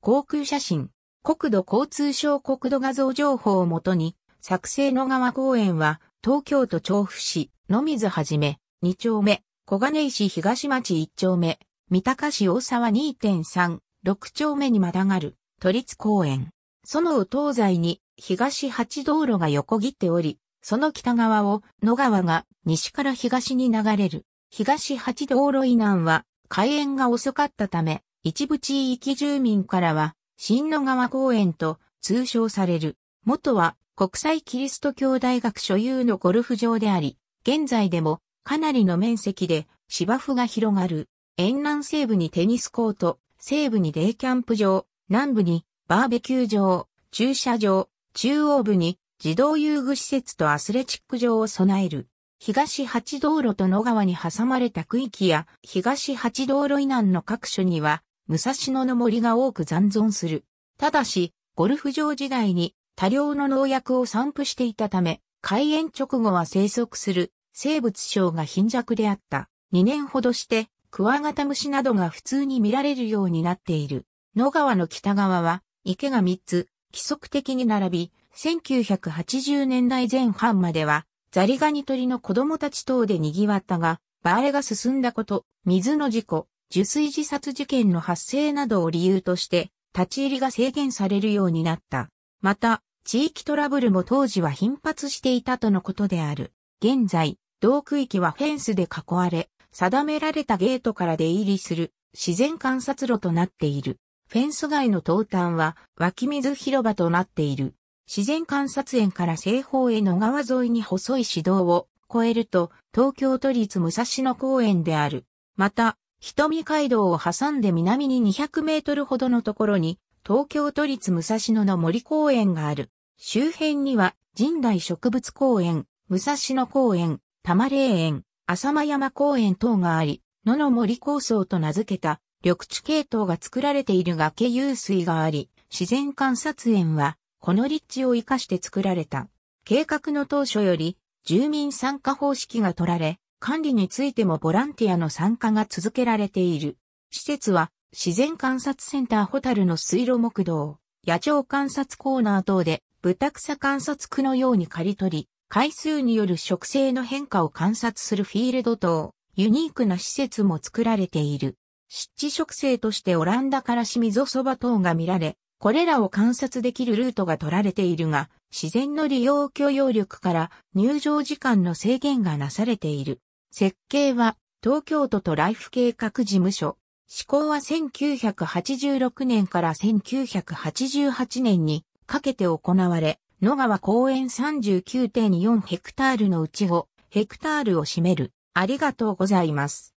航空写真、国土交通省国土画像情報をもとに、作成野川公園は、東京都調布市、野水はじめ、2丁目、小金井市東町1丁目、三鷹市大沢2.3、6丁目にまたがる、都立公園。その東西に、東八道路が横切っており、その北側を野川が西から東に流れる。東八道路以南は開園が遅かったため、一部地域住民からは、新野川公園と通称される。元は国際キリスト教大学所有のゴルフ場であり、現在でもかなりの面積で芝生が広がる。沿南西部にテニスコート、西部にデイキャンプ場、南部にバーベキュー場、駐車場、中央部に児童遊具施設とアスレチック場を備える。東八道路と野川に挟まれた区域や東八道路以南の各所には武蔵野の森が多く残存する。ただし、ゴルフ場時代に多量の農薬を散布していたため、開園直後は生息する生物省が貧弱であった。2年ほどして、クワガタムシなどが普通に見られるようになっている。野川の北側は池が3つ、規則的に並び、1980年代前半までは、ザリガニ鳥の子供たち等で賑わったが、バーレが進んだこと、水の事故、受水自殺事件の発生などを理由として、立ち入りが制限されるようになった。また、地域トラブルも当時は頻発していたとのことである。現在、同区域はフェンスで囲われ、定められたゲートから出入りする自然観察路となっている。フェンス街の東端は湧き水広場となっている。自然観察園から西方への川沿いに細い市道を越えると東京都立武蔵野公園である。また、瞳街道を挟んで南に200メートルほどのところに、東京都立武蔵野の森公園がある。周辺には、神代植物公園、武蔵野公園、玉霊園、浅間山公園等があり、野の森構想と名付けた、緑地系統が作られている崖湧水があり、自然観察園は、この立地を活かして作られた。計画の当初より、住民参加方式が取られ、管理についてもボランティアの参加が続けられている。施設は、自然観察センターホタルの水路木道、野鳥観察コーナー等で、ブタクサ観察区のように刈り取り、回数による植生の変化を観察するフィールド等、ユニークな施設も作られている。湿地植生としてオランダから清水そば等が見られ、これらを観察できるルートが取られているが、自然の利用許容力から入場時間の制限がなされている。設計は東京都とライフ計画事務所。施行は1986年から1988年にかけて行われ、野川公園39.4ヘクタールのうち5ヘクタールを占める。ありがとうございます。